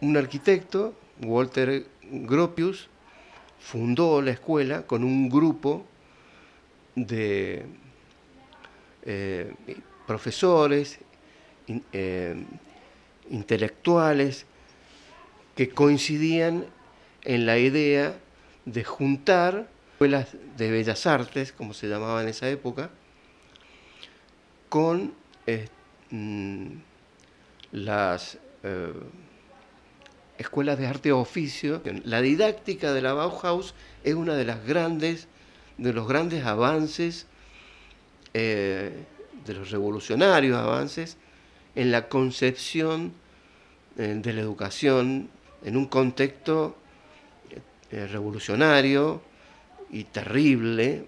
un arquitecto, Walter Gropius, fundó la escuela con un grupo de eh, profesores, eh, intelectuales, que coincidían en la idea de juntar escuelas de bellas artes, como se llamaba en esa época, con eh, mm, las escuelas de arte o oficio. La didáctica de la Bauhaus es una de los grandes avances, eh, de los revolucionarios avances en la concepción eh, de la educación en un contexto eh, revolucionario y terrible,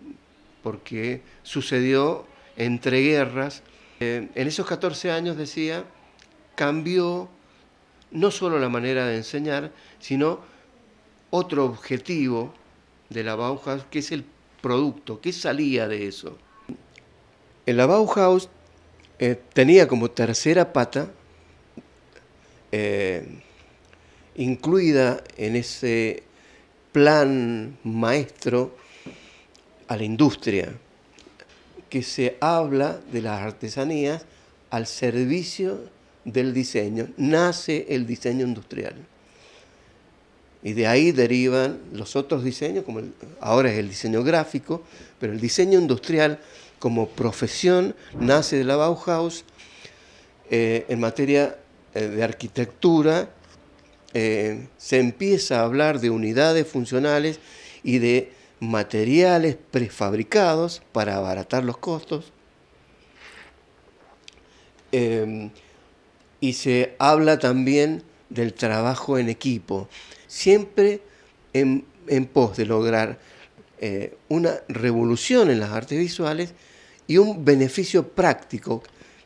porque sucedió entre guerras. en esos 14 años, decía, cambió no solo la manera de enseñar, sino otro objetivo de la Bauhaus, que es el producto, que salía de eso. En la Bauhaus eh, tenía como tercera pata, eh, incluida en ese plan maestro a la industria, que se habla de las artesanías al servicio del diseño nace el diseño industrial. Y de ahí derivan los otros diseños, como ahora es el diseño gráfico, pero el diseño industrial como profesión nace de la Bauhaus eh, en materia eh, de arquitectura. Eh, se empieza a hablar de unidades funcionales y de materiales prefabricados para abaratar los costos y se habla también del trabajo en equipo, siempre en, pos de lograr eh, una revolución en las artes visuales y un beneficio práctico,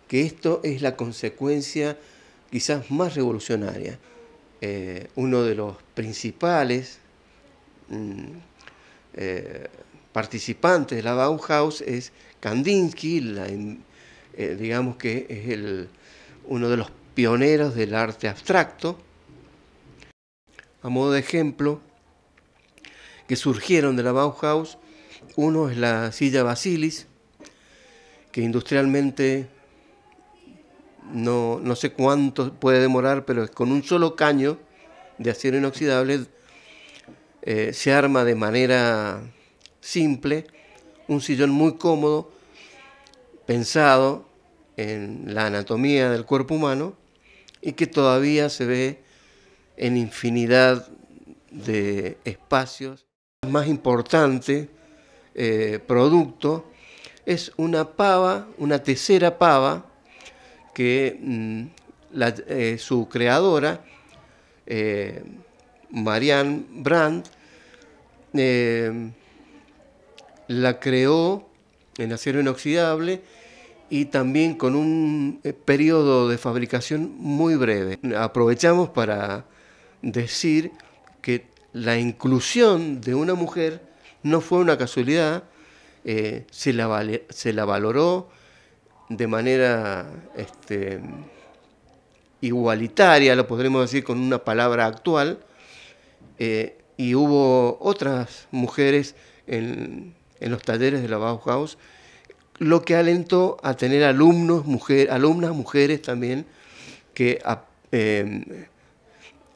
que esto es la consecuencia quizás más revolucionaria. Eh, uno de los principales mm, eh, participantes de la Bauhaus es Kandinsky, digamos que es el, uno de los pioneros del arte abstracto, a modo de ejemplo, que surgieron de la Bauhaus. Uno es la silla Basilis, que industrialmente no, sé cuánto puede demorar, pero con un solo caño de acero inoxidable eh, se arma de manera simple un sillón muy cómodo, pensado en la anatomía del cuerpo humano y que todavía se ve en infinidad de espacios. El más importante eh, producto es una pava, una tercera pava, que mm, eh, su creadora, eh, Marianne Brandt, la creó en acero inoxidable y también con un eh, periodo de fabricación muy breve. Aprovechamos para decir que la inclusión de una mujer no fue una casualidad, eh, se, la se, la valoró de manera este, igualitaria, lo podremos decir con una palabra actual, eh, y hubo otras mujeres en, en los talleres de la Bauhaus lo que alentó a tener alumnos, alumnas mujeres también, que em,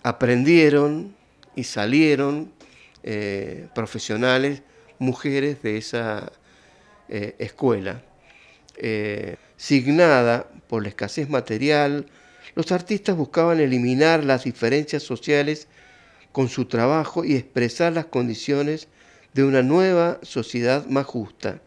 aprendieron y salieron eh, profesionales, mujeres de esa eh, escuela. Eh, signada por la escasez material, los artistas buscaban eliminar las diferencias sociales con su trabajo y expresar las condiciones de una nueva sociedad más justa.